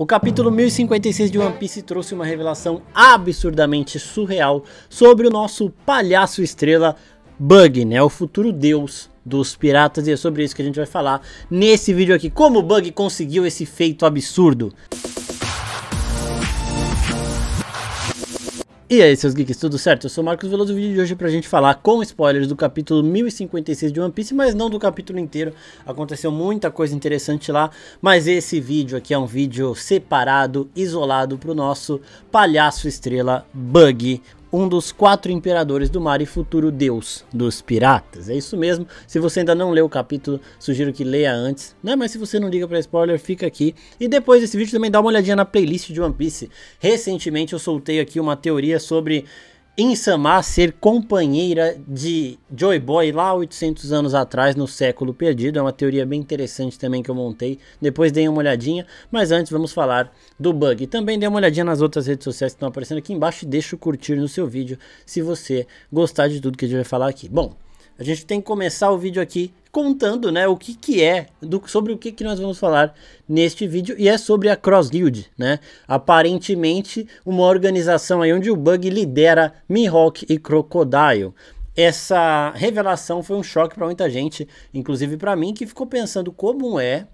O capítulo 1056 de One Piece trouxe uma revelação absurdamente surreal sobre o nosso palhaço estrela Bug, né? O futuro deus dos piratas e é sobre isso que a gente vai falar nesse vídeo aqui. Como o Bug conseguiu esse feito absurdo. E aí, seus geeks, tudo certo? Eu sou o Marcos Veloso e o vídeo de hoje é pra gente falar com spoilers do capítulo 1056 de One Piece, mas não do capítulo inteiro. Aconteceu muita coisa interessante lá, mas esse vídeo aqui é um vídeo separado, isolado pro nosso palhaço estrela Bug, um dos quatro imperadores do mar e futuro deus dos piratas. É isso mesmo. Se você ainda não leu o capítulo, sugiro que leia antes, né? Mas se você não liga para spoiler, fica aqui. E depois desse vídeo também dá uma olhadinha na playlist de One Piece. Recentemente eu soltei aqui uma teoria sobre Insamar ser companheira de Joy Boy lá 800 anos atrás, no século perdido. É uma teoria bem interessante também que eu montei. Depois dei uma olhadinha, mas antes vamos falar do bug. Também dê uma olhadinha nas outras redes sociais que estão aparecendo aqui embaixo e deixa o curtir no seu vídeo se você gostar de tudo que a gente vai falar aqui. Bom, a gente tem que começar o vídeo aqui contando, né, o que que é, do, sobre o que que nós vamos falar neste vídeo, e é sobre a Guild, né, aparentemente uma organização aí onde o Bug lidera Mihawk e Crocodile. Essa revelação foi um choque para muita gente, inclusive para mim, que ficou pensando como é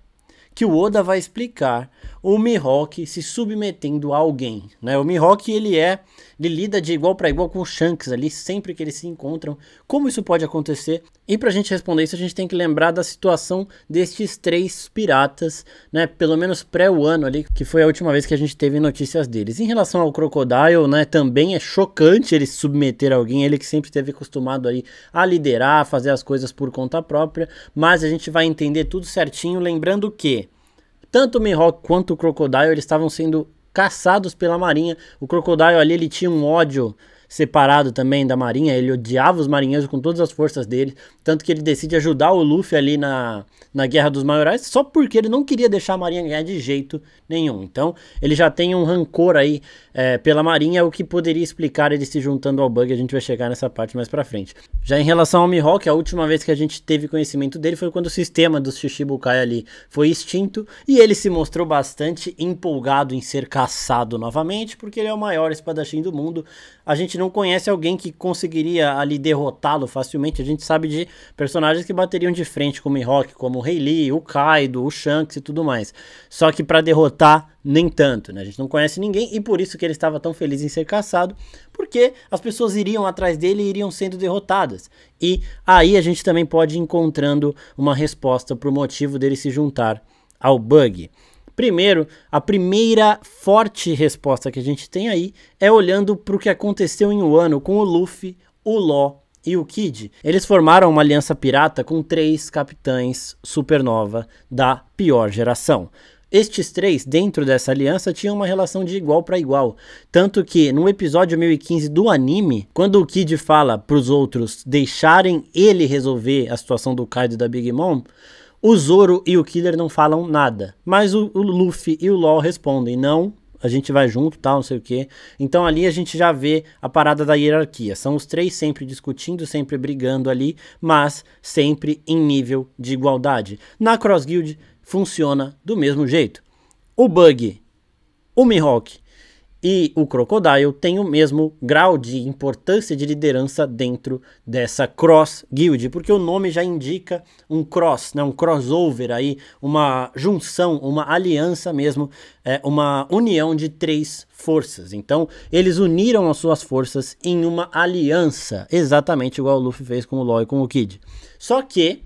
que o Oda vai explicar o Mihawk se submetendo a alguém, né? O Mihawk ele é, ele lida de igual para igual com o Shanks ali sempre que eles se encontram. Como isso pode acontecer? E para a gente responder isso a gente tem que lembrar da situação destes três piratas, né? Pelo menos pré o ano ali que foi a última vez que a gente teve notícias deles. Em relação ao Crocodile, né? Também é chocante ele se submeter a alguém, ele que sempre esteve acostumado aí a liderar, a fazer as coisas por conta própria. Mas a gente vai entender tudo certinho, lembrando que tanto o Mihawk quanto o Crocodile eles estavam sendo caçados pela Marinha. O Crocodile ali ele tinha um ódio separado também da Marinha, ele odiava os marinheiros com todas as forças dele, tanto que ele decide ajudar o Luffy ali na, na Guerra dos Maiorais, só porque ele não queria deixar a Marinha ganhar de jeito nenhum. Então, ele já tem um rancor aí é, pela Marinha, é o que poderia explicar ele se juntando ao Bug. A gente vai chegar nessa parte mais pra frente. Já em relação ao Mihawk, a última vez que a gente teve conhecimento dele foi quando o sistema dos Shishibukai ali foi extinto e ele se mostrou bastante empolgado em ser caçado novamente, porque ele é o maior espadachim do mundo. A gente não conhece alguém que conseguiria ali derrotá-lo facilmente. A gente sabe de personagens que bateriam de frente, como o Mihawk, como o Rei Lee, o Kaido, o Shanks e tudo mais. Só que para derrotar nem tanto, né? A gente não conhece ninguém e por isso que ele estava tão feliz em ser caçado, porque as pessoas iriam atrás dele e iriam sendo derrotadas. E aí a gente também pode ir encontrando uma resposta para o motivo dele se juntar ao bug. Primeiro, a primeira forte resposta que a gente tem aí é olhando para o que aconteceu em Wano com o Luffy, o Law e o Kid. Eles formaram uma aliança pirata com três capitães supernova da pior geração. Estes três, dentro dessa aliança, tinham uma relação de igual para igual. Tanto que, no episódio 1015 do anime, quando o Kid fala para os outros deixarem ele resolver a situação do Kaido e da Big Mom, o Zoro e o Killer não falam nada. Mas o, o Luffy e o Law respondem: não, a gente vai junto, tal, não sei o que. Então ali a gente já vê a parada da hierarquia. São os três sempre discutindo, sempre brigando ali, mas sempre em nível de igualdade. Na Cross Guild funciona do mesmo jeito. O Bug, o Mihawk e o Crocodile têm o mesmo grau de importância de liderança dentro dessa cross guild, porque o nome já indica um cross, né, um crossover aí, uma junção, uma aliança mesmo, é, uma união de três forças. Então, eles uniram as suas forças em uma aliança, exatamente igual o Luffy fez com o Law e com o Kid. Só que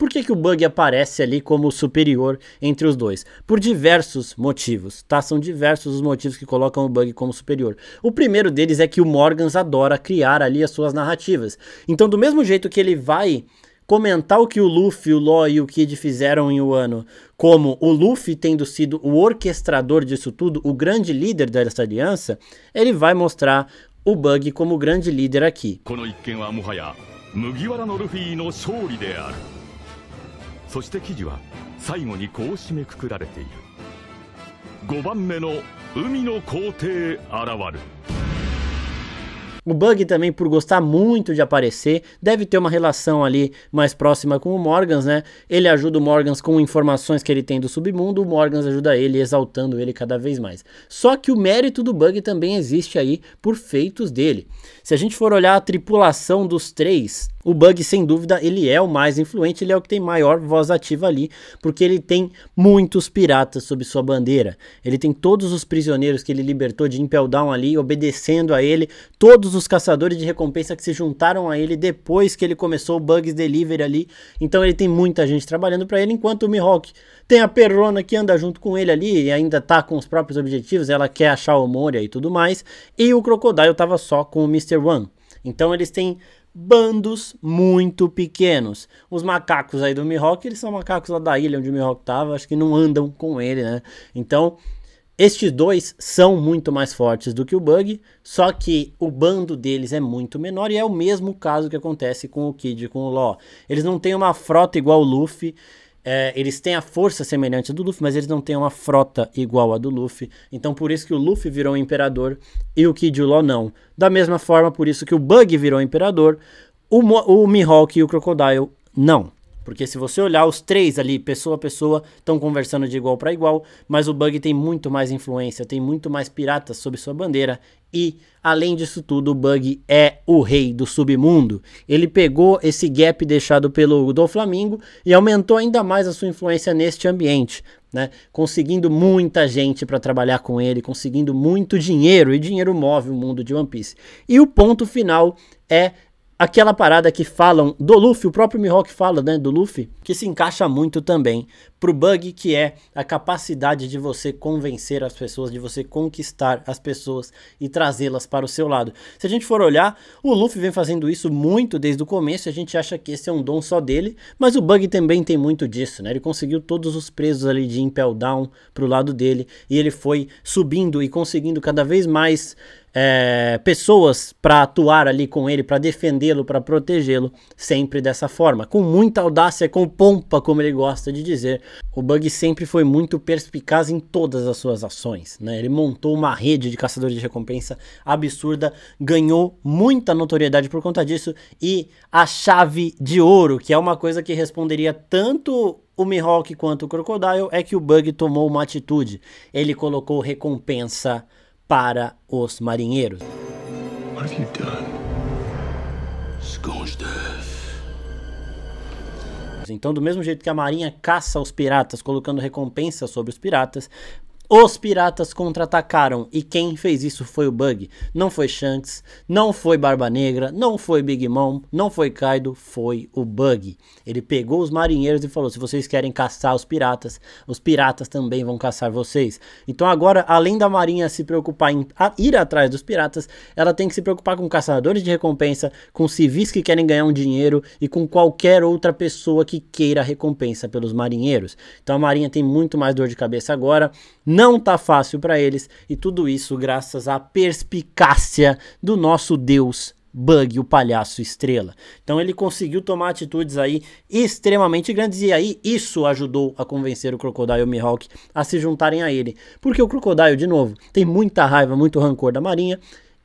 por que, que o Bug aparece ali como superior entre os dois? Por diversos motivos, tá? São diversos os motivos que colocam o Bug como superior. O primeiro deles é que o Morgans adora criar ali as suas narrativas. Então, do mesmo jeito que ele vai comentar o que o Luffy, o Law e o Kid fizeram em Wano, como o Luffy tendo sido o orquestrador disso tudo, o grande líder dessa aliança, ele vai mostrar o Bug como grande líder aqui. そして記事は最後にこう締めくくられている5番目の海の皇帝現る O Bug também, por gostar muito de aparecer, deve ter uma relação ali mais próxima com o Morgans, né? Ele ajuda o Morgans com informações que ele tem do submundo, o Morgans ajuda ele, exaltando ele cada vez mais. Só que o mérito do Bug também existe aí por feitos dele. Se a gente for olhar a tripulação dos três, o Bug, sem dúvida, ele é o mais influente, ele é o que tem maior voz ativa ali, porque ele tem muitos piratas sob sua bandeira. Ele tem todos os prisioneiros que ele libertou de Impel Down ali, obedecendo a ele, todos os caçadores de recompensa que se juntaram a ele depois que ele começou o Bugs Delivery ali. Então ele tem muita gente trabalhando para ele, enquanto o Mihawk tem a Perrona que anda junto com ele ali e ainda tá com os próprios objetivos, ela quer achar o Moria e tudo mais, e o Crocodile tava só com o Mr. One. Então eles têm bandos muito pequenos. Os macacos aí do Mihawk, eles são macacos lá da ilha onde o Mihawk tava, acho que não andam com ele, né? Então, estes dois são muito mais fortes do que o Bug, só que o bando deles é muito menor e é o mesmo caso que acontece com o Kid e com o Law. Eles não têm uma frota igual o Luffy, é, eles têm a força semelhante à do Luffy, mas eles não têm uma frota igual à do Luffy. Então por isso que o Luffy virou um imperador e o Kid Law não. Da mesma forma, por isso que o Bug virou um imperador, o, Mo o Mihawk e o Crocodile não. Porque se você olhar os três ali, pessoa a pessoa, estão conversando de igual para igual, mas o Bug tem muito mais influência, tem muito mais piratas sob sua bandeira e, além disso tudo, o Bug é o rei do submundo. Ele pegou esse gap deixado pelo do Flamingo e aumentou ainda mais a sua influência neste ambiente, né? Conseguindo muita gente para trabalhar com ele, conseguindo muito dinheiro e dinheiro move o mundo de One Piece. E o ponto final é aquela parada que falam do Luffy, o próprio Mihawk fala, né, do Luffy, que se encaixa muito também pro bug que é a capacidade de você convencer as pessoas, de você conquistar as pessoas e trazê-las para o seu lado. Se a gente for olhar, o Luffy vem fazendo isso muito desde o começo, a gente acha que esse é um dom só dele, mas o bug também tem muito disso, né? Ele conseguiu todos os presos ali de Impel Down pro lado dele e ele foi subindo e conseguindo cada vez mais é, pessoas para atuar ali com ele, para defendê-lo, para protegê-lo, sempre dessa forma, com muita audácia, com pompa, como ele gosta de dizer. O Bug sempre foi muito perspicaz em todas as suas ações, né? Ele montou uma rede de caçadores de recompensa absurda, ganhou muita notoriedade por conta disso e a chave de ouro, que é uma coisa que responderia tanto o Mihawk quanto o Crocodile, é que o Bug tomou uma atitude. Ele colocou recompensa para os marinheiros. Então, do mesmo jeito que a Marinha caça os piratas, colocando recompensa sobre os piratas, os piratas contra-atacaram e quem fez isso foi o Bug. Não foi Shanks, não foi Barba Negra, não foi Big Mom, não foi Kaido, foi o Bug. Ele pegou os marinheiros e falou: se vocês querem caçar os piratas, os piratas também vão caçar vocês. Então agora, além da marinha se preocupar em ir atrás dos piratas, ela tem que se preocupar com caçadores de recompensa, com civis que querem ganhar um dinheiro e com qualquer outra pessoa que queira recompensa pelos marinheiros. Então a marinha tem muito mais dor de cabeça agora não tá fácil para eles e tudo isso graças à perspicácia do nosso Deus Bug, o palhaço estrela. Então ele conseguiu tomar atitudes aí extremamente grandes e aí isso ajudou a convencer o Crocodile e o Mihawk a se juntarem a ele. Porque o Crocodile, de novo, tem muita raiva, muito rancor da Marinha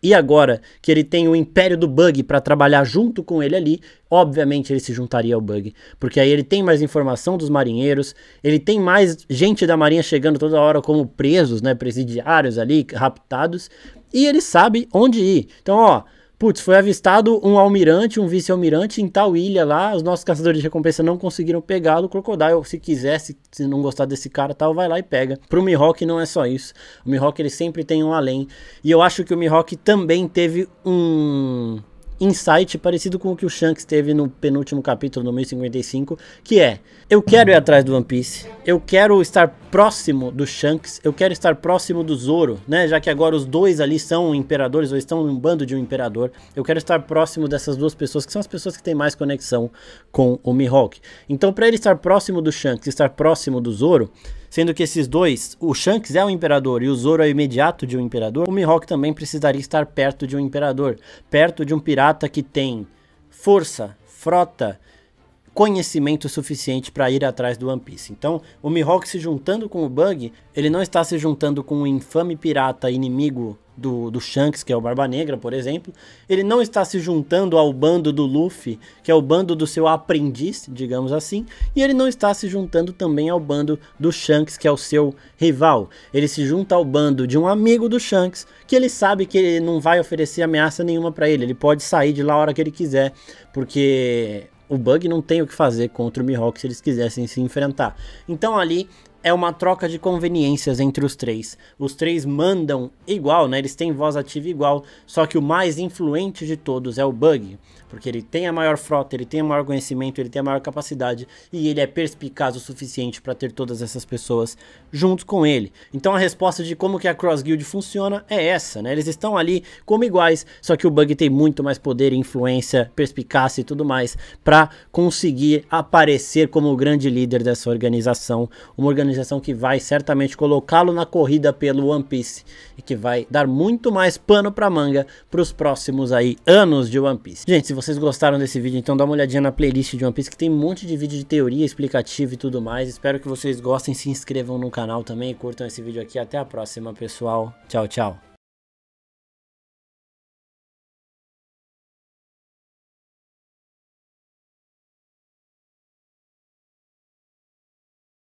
e agora que ele tem o império do Bug para trabalhar junto com ele ali, obviamente ele se juntaria ao Bug, porque aí ele tem mais informação dos marinheiros, ele tem mais gente da marinha chegando toda hora como presos, né, presidiários ali, raptados, e ele sabe onde ir. Então, ó, Putz, foi avistado um almirante, um vice-almirante em tal ilha lá. Os nossos caçadores de recompensa não conseguiram pegá-lo. Crocodile, se quiser, se, se, não gostar desse cara tal, vai lá e pega. Pro Mihawk não é só isso. O Mihawk ele sempre tem um além. E eu acho que o Mihawk também teve um insight parecido com o que o Shanks teve no penúltimo capítulo, no 1055, que é: eu quero ir atrás do One Piece, eu quero estar próximo do Shanks, eu quero estar próximo do Zoro, né? Já que agora os dois ali são imperadores ou estão um bando de um imperador, eu quero estar próximo dessas duas pessoas que são as pessoas que têm mais conexão com o Mihawk. Então, para ele estar próximo do Shanks, estar próximo do Zoro, sendo que esses dois, o Shanks é um imperador e o Zoro é imediato de um imperador, o Mihawk também precisaria estar perto de um imperador, perto de um pirata que tem força, frota, conhecimento suficiente para ir atrás do One Piece. Então, o Mihawk se juntando com o Bug, ele não está se juntando com o infame pirata inimigo do, do Shanks, que é o Barba Negra, por exemplo. Ele não está se juntando ao bando do Luffy, que é o bando do seu aprendiz, digamos assim. E ele não está se juntando também ao bando do Shanks, que é o seu rival. Ele se junta ao bando de um amigo do Shanks, que ele sabe que ele não vai oferecer ameaça nenhuma para ele. Ele pode sair de lá a hora que ele quiser, porque o Bug não tem o que fazer contra o Mihawk se eles quisessem se enfrentar. Então ali é uma troca de conveniências entre os três. Os três mandam igual, né? Eles têm voz ativa igual, só que o mais influente de todos é o Bug porque ele tem a maior frota, ele tem o maior conhecimento, ele tem a maior capacidade e ele é perspicaz o suficiente para ter todas essas pessoas junto com ele. Então a resposta de como que a Cross Guild funciona é essa, né? Eles estão ali como iguais, só que o Bug tem muito mais poder, influência, perspicácia e tudo mais para conseguir aparecer como o grande líder dessa organização, uma organização que vai certamente colocá-lo na corrida pelo One Piece e que vai dar muito mais pano para manga para os próximos aí anos de One Piece. Gente, se você vocês gostaram desse vídeo, então dá uma olhadinha na playlist de One Piece que tem um monte de vídeo de teoria, explicativo e tudo mais. Espero que vocês gostem, se inscrevam no canal também, curtam esse vídeo aqui. Até a próxima, pessoal. Tchau, tchau.